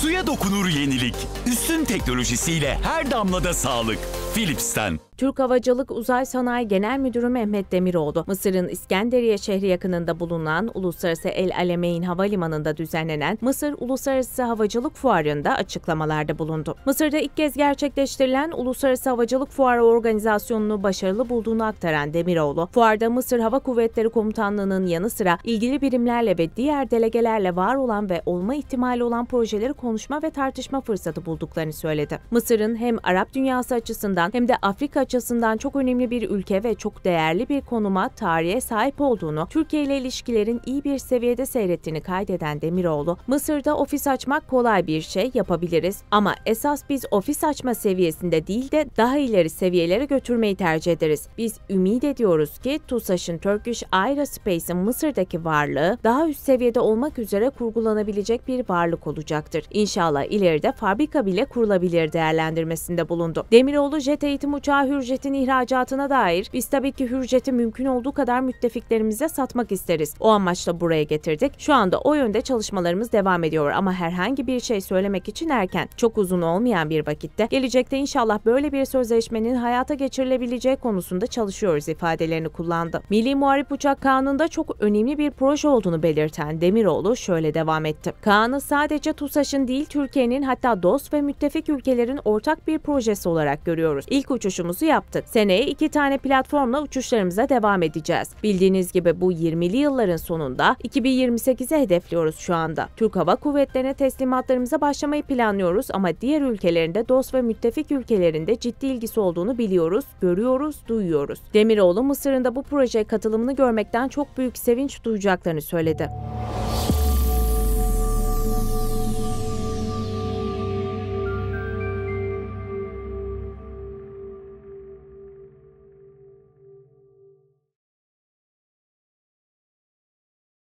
Suya dokunur yenilik. Üstün teknolojisiyle her damlada sağlık. Philips'ten. Türk Havacılık Uzay Sanayi Genel Müdürü Mehmet Demiroğlu, Mısır'ın İskenderiye şehri yakınında bulunan Uluslararası El Alameyn Havalimanı'nda düzenlenen Mısır Uluslararası Havacılık Fuarı'nda açıklamalarda bulundu. Mısır'da ilk kez gerçekleştirilen Uluslararası Havacılık Fuarı organizasyonunu başarılı bulduğunu aktaran Demiroğlu, fuarda Mısır Hava Kuvvetleri Komutanlığı'nın yanı sıra ilgili birimlerle ve diğer delegelerle var olan ve olma ihtimali olan projeleri konuşma ve tartışma fırsatı bulduklarını söyledi. Mısır'ın hem Arap dünyası açısından açısından hem de Afrika açısından çok önemli bir ülke ve çok değerli bir konuma, tarihe sahip olduğunu, Türkiye ile ilişkilerin iyi bir seviyede seyrettiğini kaydeden Demiroğlu, Mısır'da ofis açmak kolay bir şey yapabiliriz ama esas biz ofis açma seviyesinde değil de daha ileri seviyelere götürmeyi tercih ederiz. Biz ümit ediyoruz ki TUSAŞ'ın Turkish Aerospace'in Mısır'daki varlığı daha üst seviyede olmak üzere kurgulanabilecek bir varlık olacaktır. İnşallah ileride fabrika bile kurulabilir değerlendirmesinde bulundu. Demiroğlu Hürjet Eğitim Uçağı Hürjet'in ihracatına dair biz tabii ki Hürjet'i mümkün olduğu kadar müttefiklerimize satmak isteriz. O amaçla buraya getirdik. Şu anda o yönde çalışmalarımız devam ediyor ama herhangi bir şey söylemek için erken. Çok uzun olmayan bir vakitte gelecekte inşallah böyle bir sözleşmenin hayata geçirilebileceği konusunda çalışıyoruz ifadelerini kullandı. Milli Muharip Uçak Kanunu'nda çok önemli bir proje olduğunu belirten Demiroğlu şöyle devam etti. Kaan'ı sadece TUSAŞ'ın değil Türkiye'nin hatta dost ve müttefik ülkelerin ortak bir projesi olarak görüyoruz başlıyoruz. İlk uçuşumuzu yaptık. Seneye iki tane platformla uçuşlarımıza devam edeceğiz. Bildiğiniz gibi bu 20'li yılların sonunda 2028'e hedefliyoruz şu anda. Türk Hava Kuvvetleri'ne teslimatlarımıza başlamayı planlıyoruz ama diğer ülkelerinde dost ve müttefik ülkelerinde ciddi ilgisi olduğunu biliyoruz, görüyoruz, duyuyoruz. Demiroğlu Mısır'ın da bu projeye katılımını görmekten çok büyük sevinç duyacaklarını söyledi.